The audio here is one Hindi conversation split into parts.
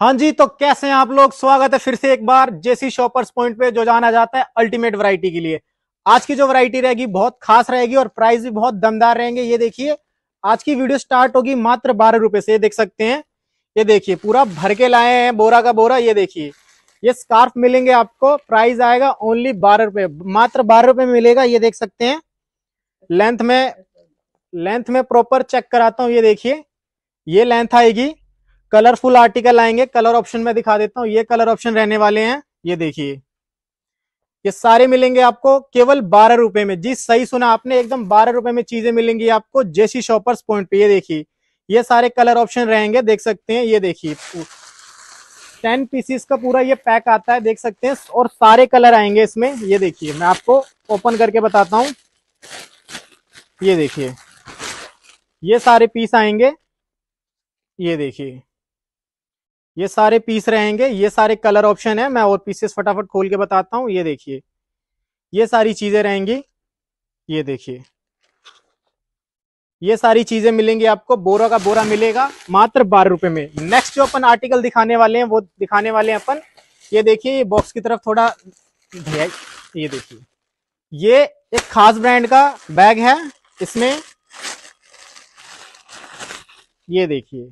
हाँ जी तो कैसे हैं आप लोग स्वागत है फिर से एक बार जेसी शॉपर्स पॉइंट पे जो जाना जाता है अल्टीमेट वैरायटी के लिए आज की जो वैरायटी रहेगी बहुत खास रहेगी और प्राइस भी बहुत दमदार रहेंगे ये देखिए आज की वीडियो स्टार्ट होगी मात्र बारह रुपए से ये देख सकते हैं ये देखिए पूरा भर के लाए हैं बोरा का बोरा ये देखिए ये स्कार्फ मिलेंगे आपको प्राइस आएगा ओनली बारह रुपए मात्र बारह रुपए मिलेगा ये देख सकते हैं लेंथ में लेंथ में प्रॉपर चेक कराता हूँ ये देखिए ये लेंथ आएगी कलरफुल आर्टिकल आएंगे कलर ऑप्शन में दिखा देता हूं ये कलर ऑप्शन रहने वाले हैं ये देखिए ये सारे मिलेंगे आपको केवल बारह रुपए में जी सही सुना आपने एकदम बारह रुपए में चीजें मिलेंगी आपको जेसी शॉपर्स पॉइंट पे ये देखिए ये सारे कलर ऑप्शन रहेंगे देख सकते हैं ये देखिए टेन पीसीस का पूरा ये पैक आता है देख सकते हैं और सारे कलर आएंगे इसमें ये देखिए मैं आपको ओपन करके बताता हूं ये देखिए ये सारे पीस आएंगे ये देखिए ये सारे पीस रहेंगे ये सारे कलर ऑप्शन है मैं और पीसेस फटाफट खोल के बताता हूँ ये देखिए ये सारी चीजें रहेंगी ये देखिए ये सारी चीजें मिलेंगी आपको बोरा का बोरा मिलेगा मात्र बारह रुपए में नेक्स्ट जो अपन आर्टिकल दिखाने वाले हैं वो दिखाने वाले हैं अपन ये देखिए ये बॉक्स की तरफ थोड़ा ये देखिए ये एक खास ब्रांड का बैग है इसमें ये देखिए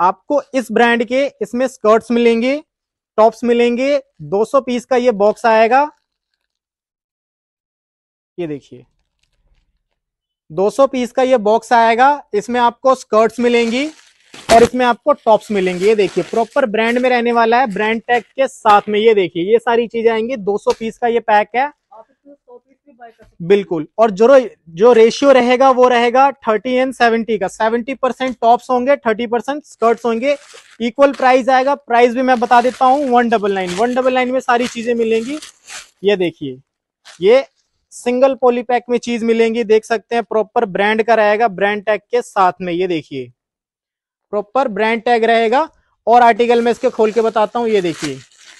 आपको इस ब्रांड के इसमें स्कर्ट्स मिलेंगे टॉप्स मिलेंगे 200 पीस का ये बॉक्स आएगा ये देखिए 200 पीस का ये बॉक्स आएगा इसमें आपको स्कर्ट्स मिलेंगी और इसमें आपको टॉप्स मिलेंगे ये देखिए प्रॉपर ब्रांड में रहने वाला है ब्रांड टैग के साथ में ये देखिए ये सारी चीजें आएंगी 200 पीस का ये पैक है बिल्कुल और जो जो रेशियो रहेगा वो रहेगा थर्टी एंड सेवेंटी का सेवेंटी परसेंट टॉप्स होंगे थर्टी परसेंट स्कर्ट्स होंगे इक्वल प्राइस आएगा प्राइस भी मैं बता देता हूँ one double nine one double nine में सारी चीजें मिलेंगी ये देखिए ये सिंगल पॉलीपैक में चीज मिलेंगी देख सकते हैं प्रॉपर ब्रांड का रहेगा ब्रांड टैग के साथ में ये देखिए प्रॉपर ब्रांड टैग रहेगा और आर्टिकल में इसके खोल के बताता हूँ ये देखिए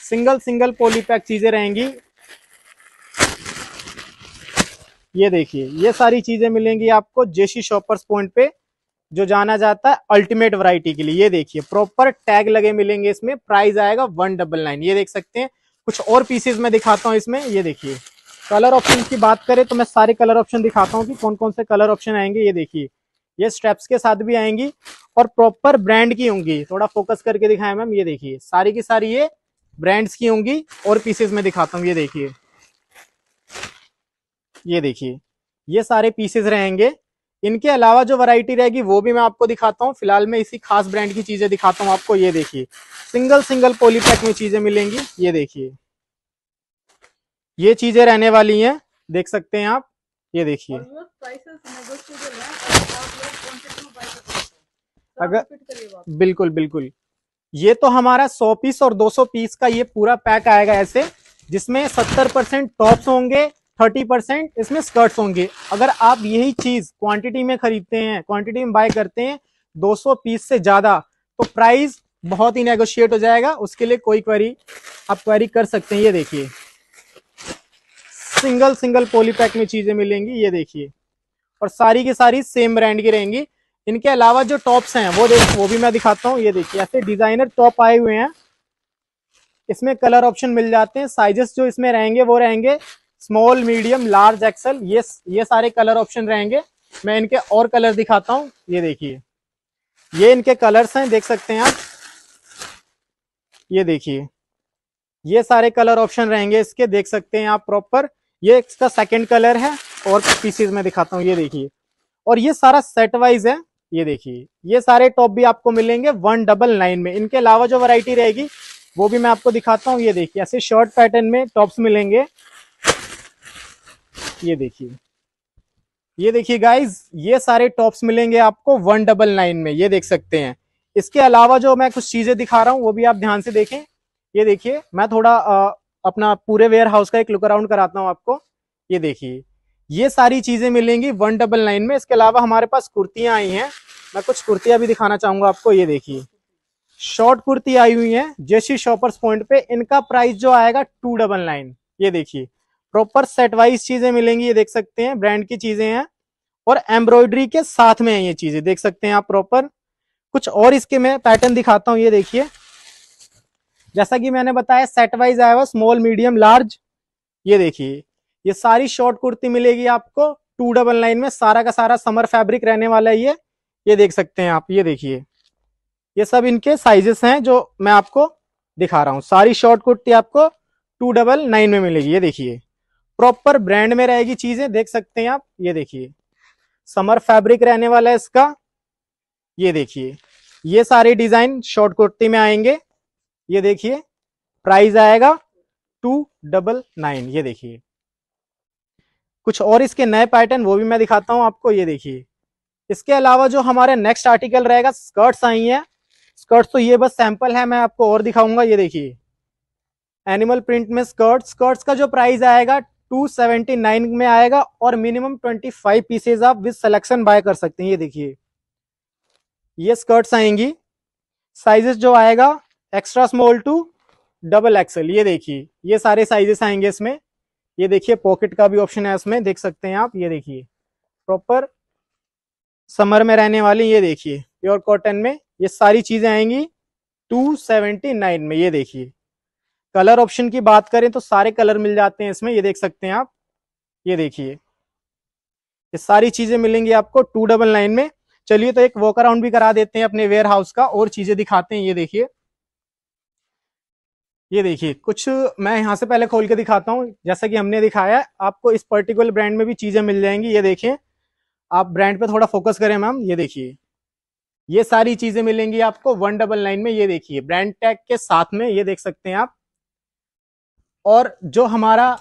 सिंगल सिंगल पॉलीपैक चीजें रहेंगी ये देखिए ये सारी चीजें मिलेंगी आपको जेसी शॉपर्स पॉइंट पे जो जाना जाता है अल्टीमेट वैरायटी के लिए ये देखिए प्रॉपर टैग लगे मिलेंगे इसमें प्राइस आएगा वन डबल नाइन ये देख सकते हैं कुछ और पीसेज में दिखाता हूँ इसमें ये देखिए कलर ऑप्शन की बात करें तो मैं सारे कलर ऑप्शन दिखाता हूँ कि कौन कौन से कलर ऑप्शन आएंगे ये देखिए ये स्ट्रेप्स के साथ भी आएंगी और प्रॉपर ब्रांड की होंगी थोड़ा फोकस करके दिखाए मैम ये देखिए सारी की सारी ये ब्रांड्स की होंगी और पीसेज में दिखाता हूँ ये देखिए ये देखिए ये सारे पीसेस रहेंगे इनके अलावा जो वैरायटी रहेगी वो भी मैं आपको दिखाता हूँ फिलहाल मैं इसी खास ब्रांड की चीज़ें दिखाता हूँ आपको ये देखिए सिंगल सिंगल पॉलीपैक में चीज़ें मिलेंगी ये देखिए ये चीज़ें रहने वाली हैं देख सकते हैं आप ये देखिए अगर बिल्कुल बिल्कुल ये तो हमारा 100 पीस और 200 पीस का ये पूरा पैक आएगा ऐसे जिसमें 70 परसेंट टॉप्स होंगे थर्टी परसेंट इसमें स्कर्ट्स होंगे अगर आप यही चीज क्वांटिटी में खरीदते हैं क्वांटिटी में बाय करते हैं 200 पीस से ज्यादा तो प्राइस बहुत ही नेगोशिएट हो जाएगा उसके लिए कोई क्वेरी आप क्वेरी कर सकते हैं ये देखिए सिंगल सिंगल पॉलीपैक में चीजें मिलेंगी ये देखिए और सारी की सारी सेम ब्रांड की रहेंगी इनके अलावा जो टॉप्स हैं वो देख वो भी मैं दिखाता हूँ ये देखिए ऐसे डिजाइनर टॉप आए हुए हैं इसमें कलर ऑप्शन मिल जाते हैं साइजेस जो इसमें रहेंगे वो रहेंगे स्मॉल मीडियम लार्ज एक्सल ये ये सारे कलर ऑप्शन रहेंगे मैं इनके और कलर दिखाता हूँ ये देखिए ये इनके कलर्स हैं देख सकते हैं आप ये देखिए ये सारे कलर ऑप्शन रहेंगे इसके देख सकते हैं आप प्रॉपर ये इसका सेकंड कलर है और पीसीज में दिखाता हूँ ये देखिए और ये सारा सेट वाइज है ये देखिए ये सारे टॉप भी आपको मिलेंगे वन डबल नाइन में इनके अलावा जो वैरायटी रहेगी वो भी मैं आपको दिखाता हूँ ये देखिए ऐसे शॉर्ट पैटर्न में टॉप्स मिलेंगे ये देखिए ये देखिए गाइज ये सारे टॉप्स मिलेंगे आपको वन डबल नाइन में ये देख सकते हैं इसके अलावा जो मैं कुछ चीजें दिखा रहा हूँ वो भी आप ध्यान से देखें ये देखिए मैं थोड़ा आ, अपना पूरे वेयर हाउस का एक लुक अराउंड कराता हूँ आपको ये देखिए ये सारी चीजें मिलेंगी वन डबल नाइन में इसके अलावा हमारे पास कुर्तियां आई हैं मैं कुछ कुर्तियां भी दिखाना चाहूंगा आपको ये देखिए शॉर्ट कुर्ती आई हुई है जेसी शॉपर्स पॉइंट पे इनका प्राइस जो आएगा टू डबल नाइन ये देखिए प्रॉपर सेट वाइज चीजें मिलेंगी ये देख सकते हैं ब्रांड की चीजें हैं और एम्ब्रॉयडरी के साथ में है ये चीजें देख सकते हैं आप प्रॉपर कुछ और इसके मैं पैटर्न दिखाता हूँ ये देखिए जैसा कि मैंने बताया सेट वाइज आया हुआ स्मॉल मीडियम लार्ज ये देखिए ये सारी शॉर्ट कुर्ती मिलेगी आपको टू डबल नाइन में सारा का सारा समर फैब्रिक रहने वाला है ये ये देख सकते हैं आप ये देखिए ये सब इनके साइजेस हैं जो मैं आपको दिखा रहा हूँ सारी शॉर्ट कुर्ती आपको टू डबल नाइन में मिलेगी ये देखिए प्रॉपर ब्रांड में रहेगी चीजें देख सकते हैं आप ये देखिए समर फैब्रिक रहने वाला है इसका ये देखिए ये सारे डिजाइन शॉर्ट कुर्ती में आएंगे ये देखिए प्राइस आएगा टू डबल नाइन ये देखिए कुछ और इसके नए पैटर्न वो भी मैं दिखाता हूं आपको ये देखिए इसके अलावा जो हमारे नेक्स्ट आर्टिकल रहेगा स्कर्ट्स आई है स्कर्ट्स तो ये बस सैंपल है मैं आपको और दिखाऊंगा ये देखिए एनिमल प्रिंट में स्कर्ट स्कर्ट्स का जो प्राइस आएगा 279 में आएगा और मिनिमम 25 पीसेज आप विद सिलेक्शन बाय कर सकते हैं ये देखिए ये स्कर्ट्स आएंगी साइजेस जो आएगा extra small to double XL ये देखिए ये सारे साइजेस आएंगे इसमें ये देखिए पॉकेट का भी ऑप्शन है इसमें देख सकते हैं आप ये देखिए प्रॉपर समर में रहने वाली ये देखिए प्योर कॉटन में ये सारी चीजें आएंगी 279 में ये देखिए कलर ऑप्शन की बात करें तो सारे कलर मिल जाते हैं इसमें ये देख सकते हैं आप ये देखिए ये सारी चीजें मिलेंगी आपको टू डबल नाइन में चलिए तो एक वॉक अराउंड भी करा देते हैं अपने वेयर हाउस का और चीजें दिखाते हैं ये देखिए ये देखिए कुछ मैं यहां से पहले खोल के दिखाता हूँ जैसा कि हमने दिखाया आपको इस पर्टिकुलर ब्रांड में भी चीजें मिल जाएंगी ये देखिए आप ब्रांड पे थोड़ा फोकस करें मैम ये देखिए ये सारी चीजें मिलेंगी आपको वन डबल नाइन में ये देखिए ब्रांड टैग के साथ में ये देख सकते हैं आप और जो हमारा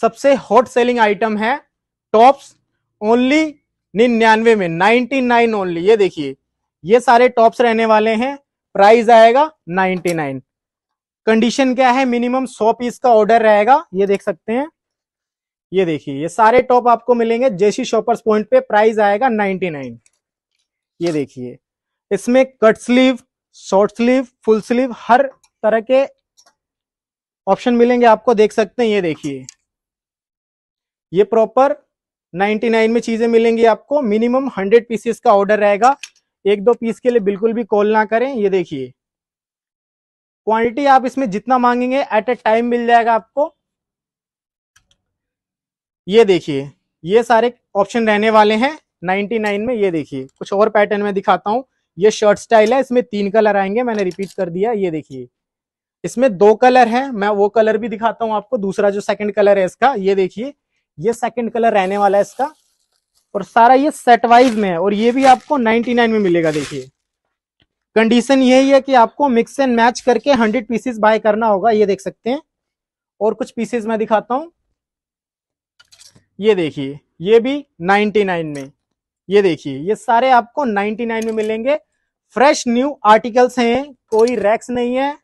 सबसे हॉट सेलिंग आइटम है टॉप्स ओनली निन्यानवे में नाइनटी नाइन ओनली ये देखिए ये सारे टॉप्स रहने वाले हैं प्राइस आएगा नाइनटी नाइन कंडीशन क्या है मिनिमम सौ पीस का ऑर्डर रहेगा ये देख सकते हैं ये देखिए ये सारे टॉप आपको मिलेंगे जेसी शॉपर्स पॉइंट पे प्राइस आएगा नाइनटी नाइन ये देखिए इसमें cut sleeve short sleeve full sleeve हर तरह के ऑप्शन मिलेंगे आपको देख सकते हैं ये देखिए ये प्रॉपर 99 में चीजें मिलेंगी आपको मिनिमम 100 पीसेस का ऑर्डर रहेगा एक दो पीस के लिए बिल्कुल भी कॉल ना करें ये देखिए क्वांटिटी आप इसमें जितना मांगेंगे एट ए टाइम मिल जाएगा आपको ये देखिए ये सारे ऑप्शन रहने वाले हैं 99 में ये देखिए कुछ और पैटर्न में दिखाता हूं ये शर्ट स्टाइल है इसमें तीन कलर आएंगे मैंने रिपीट कर दिया ये देखिए इसमें दो कलर है मैं वो कलर भी दिखाता हूं आपको दूसरा जो सेकंड कलर है इसका ये देखिए ये सेकंड कलर रहने वाला है इसका और सारा ये सेट वाइज में है और ये भी आपको 99 में मिलेगा देखिए कंडीशन यही है कि आपको मिक्स एंड मैच करके 100 पीसेस बाय करना होगा ये देख सकते हैं और कुछ पीसेस मैं दिखाता हूं ये देखिए ये भी नाइनटी में ये देखिए ये सारे आपको नाइनटी में मिलेंगे फ्रेश न्यू आर्टिकल्स हैं कोई रैक्स नहीं है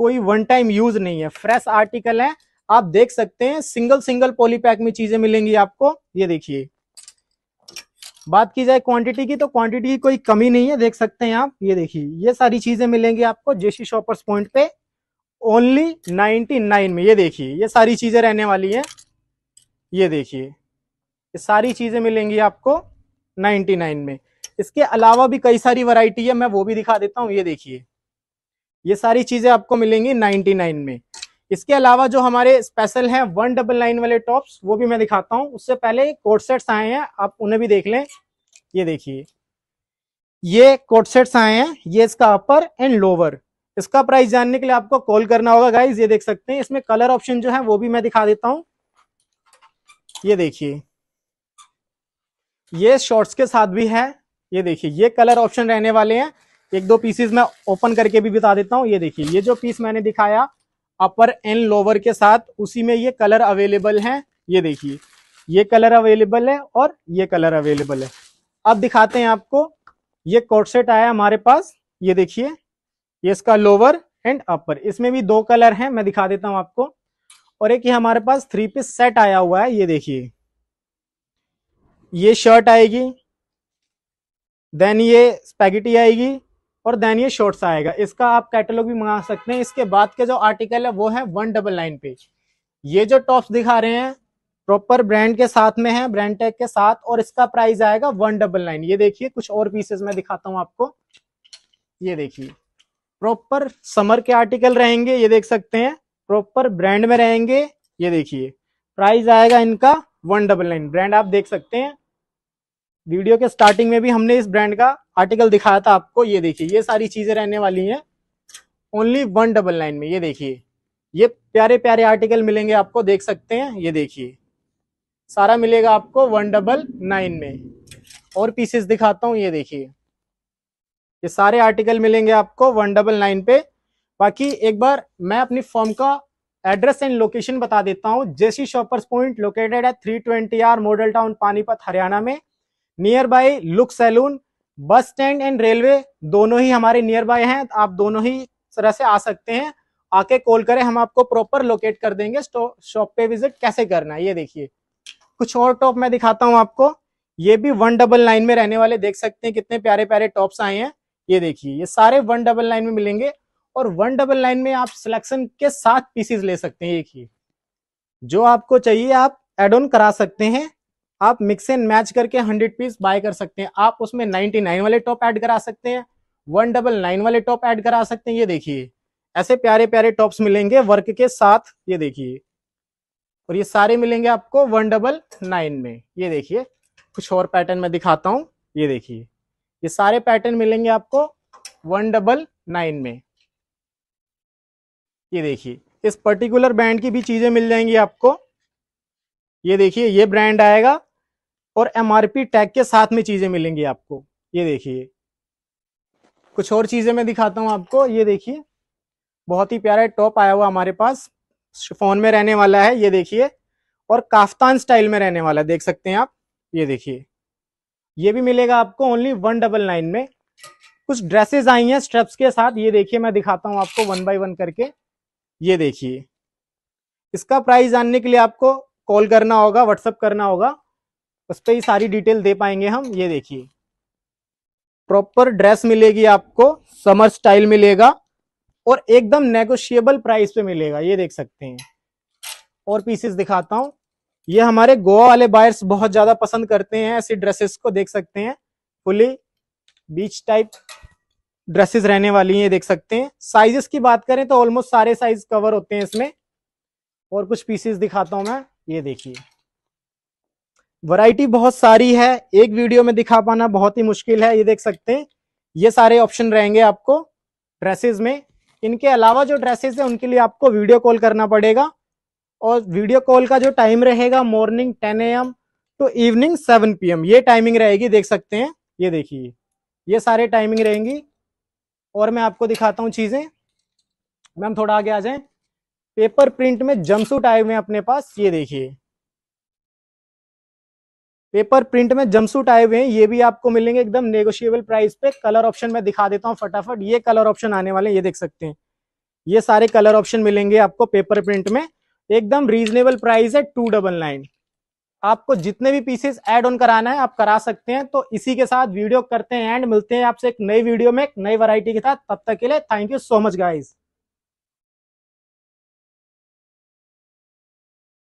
कोई वन टाइम यूज नहीं है फ्रेश आर्टिकल है आप देख सकते हैं सिंगल सिंगल पॉलीपैक में चीजें मिलेंगी आपको ये देखिए बात की जाए क्वांटिटी की तो क्वांटिटी की कोई कमी नहीं है देख सकते हैं आप ये देखिए ये सारी चीजें मिलेंगी आपको जेसी शॉपर्स पॉइंट पे ओनली 99 में ये देखिए ये सारी चीजें रहने वाली है ये देखिए ये सारी चीजें मिलेंगी आपको 99 में इसके अलावा भी कई सारी वैरायटी है मैं वो भी दिखा देता हूँ ये देखिए ये सारी चीजें आपको मिलेंगी 99 में इसके अलावा जो हमारे स्पेशल हैं वन डबल नाइन वाले टॉप्स वो भी मैं दिखाता हूँ उससे पहले कोट सेट्स आए हैं आप उन्हें भी देख लें ये देखिए ये कोट सेट्स आए हैं ये इसका अपर एंड लोअर इसका प्राइस जानने के लिए आपको कॉल करना होगा गाइज ये देख सकते हैं इसमें कलर ऑप्शन जो है वो भी मैं दिखा देता हूँ ये देखिए ये शॉर्ट्स के साथ भी है ये देखिए ये कलर ऑप्शन रहने वाले हैं एक दो पीसेस मैं ओपन करके भी बता देता हूँ ये देखिए ये जो पीस मैंने दिखाया अपर एंड लोअर के साथ उसी में ये कलर अवेलेबल है ये देखिए ये कलर अवेलेबल है और ये कलर अवेलेबल है अब दिखाते हैं आपको ये कोटसेट आया हमारे पास ये देखिए ये इसका लोअर एंड अपर इसमें भी दो कलर हैं मैं दिखा देता हूं आपको और एक ये हमारे पास थ्री पीस सेट आया हुआ है ये देखिए ये शर्ट आएगी देन ये स्पैगेटी आएगी और देन ये शॉर्ट्स आएगा इसका आप कैटलॉग भी मंगा सकते हैं इसके बाद के जो आर्टिकल है वो है वन डबल नाइन पे ये जो टॉप्स दिखा रहे हैं प्रॉपर ब्रांड के साथ में है ब्रांड टैग के साथ और इसका प्राइस आएगा वन डबल नाइन ये देखिए कुछ और पीसेस में दिखाता हूँ आपको ये देखिए प्रॉपर समर के आर्टिकल रहेंगे ये देख सकते हैं प्रॉपर ब्रांड में रहेंगे ये देखिए प्राइस आएगा इनका वन डबल नाइन ब्रांड आप देख सकते हैं वीडियो के स्टार्टिंग में भी हमने इस ब्रांड का आर्टिकल दिखाया था आपको ये देखिए ये सारी चीज़ें रहने वाली हैं ओनली वन डबल नाइन में ये देखिए ये प्यारे प्यारे आर्टिकल मिलेंगे आपको देख सकते हैं ये देखिए सारा मिलेगा आपको वन डबल नाइन में और पीसेस दिखाता हूँ ये देखिए ये सारे आर्टिकल मिलेंगे आपको वन डबल नाइन पे बाकी एक बार मैं अपनी फॉर्म का एड्रेस एंड लोकेशन बता देता हूँ जेसी शॉपर्स पॉइंट लोकेटेड है three twenty R model town Panipat Haryana में near by look salon bus stand and railway दोनों ही हमारे नियर बाय हैं तो आप दोनों ही तरह से आ सकते हैं आके कॉल करें हम आपको प्रॉपर लोकेट कर देंगे शॉप पे विजिट कैसे करना है ये देखिए कुछ और टॉप मैं दिखाता हूँ आपको ये भी वन डबल नाइन में रहने वाले देख सकते हैं कितने प्यारे प्यारे टॉप्स आए हैं ये देखिए ये सारे वन डबल नाइन में मिलेंगे और वन डबल नाइन में आप सिलेक्शन के सात पीसीज ले सकते हैं देखिए जो आपको चाहिए आप एड ऑन करा सकते हैं आप मिक्स एंड मैच करके हंड्रेड पीस बाय कर सकते हैं आप उसमें नाइनटी नाइन वाले टॉप ऐड करा सकते हैं वन डबल नाइन वाले टॉप ऐड करा सकते हैं ये देखिए ऐसे प्यारे प्यारे टॉप्स मिलेंगे वर्क के साथ ये देखिए और ये सारे मिलेंगे आपको वन डबल नाइन में ये देखिए कुछ और पैटर्न में दिखाता हूँ ये देखिए ये सारे पैटर्न मिलेंगे आपको वन डबल नाइन में ये देखिए इस पर्टिकुलर ब्रांड की भी चीजें मिल जाएंगी आपको ये देखिए ये ब्रांड आएगा और एमआरपी टैग के साथ में चीजें मिलेंगी आपको ये देखिए कुछ और चीजें मैं दिखाता हूँ आपको ये देखिए बहुत ही प्यारा टॉप आया हुआ हमारे पास फोन में रहने वाला है ये देखिए और काफ्तान स्टाइल में रहने वाला देख सकते हैं आप ये देखिए ये भी मिलेगा आपको ओनली वन डबल नाइन में कुछ ड्रेसेस आई हैं स्ट्रेप्स के साथ ये देखिए मैं दिखाता हूँ आपको वन बाई वन करके ये देखिए इसका प्राइस जानने के लिए आपको कॉल करना होगा व्हाट्सअप करना होगा उस पर ही सारी डिटेल दे पाएंगे हम ये देखिए प्रॉपर ड्रेस मिलेगी आपको समर स्टाइल मिलेगा और एकदम नेगोशिएबल प्राइस पे मिलेगा ये देख सकते हैं और पीसेस दिखाता हूँ ये हमारे गोवा वाले बायर्स बहुत ज्यादा पसंद करते हैं ऐसी ड्रेसेस को देख सकते हैं फुली बीच टाइप ड्रेसेस रहने वाली हैं ये देख सकते हैं साइजेस की बात करें तो ऑलमोस्ट सारे साइज कवर होते हैं इसमें और कुछ पीसेस दिखाता हूँ मैं ये देखिए वैरायटी बहुत सारी है एक वीडियो में दिखा पाना बहुत ही मुश्किल है ये देख सकते हैं ये सारे ऑप्शन रहेंगे आपको ड्रेसेस में इनके अलावा जो ड्रेसेस है उनके लिए आपको वीडियो कॉल करना पड़ेगा और वीडियो कॉल का जो टाइम रहेगा morning ten A M to evening seven P M ये टाइमिंग रहेगी देख सकते हैं ये देखिए ये सारे टाइमिंग रहेंगी और मैं आपको दिखाता हूँ चीज़ें मैम थोड़ा आगे आ जाए पेपर प्रिंट में जमसूट आए हुए हैं अपने पास ये देखिए पेपर प्रिंट में जमसूट आए हुए हैं ये भी आपको मिलेंगे एकदम नेगोशिएबल प्राइस पे कलर ऑप्शन में दिखा देता हूँ फटाफट ये कलर ऑप्शन आने वाले ये देख सकते हैं ये सारे कलर ऑप्शन मिलेंगे आपको पेपर प्रिंट में एकदम रीजनेबल प्राइस है टू डबल नाइन आपको जितने भी पीसेस एड ऑन कराना है आप करा सकते हैं तो इसी के साथ वीडियो करते हैं एंड मिलते हैं आपसे एक नई वीडियो में एक नई वैरायटी के साथ तब तक के लिए thank you so much guys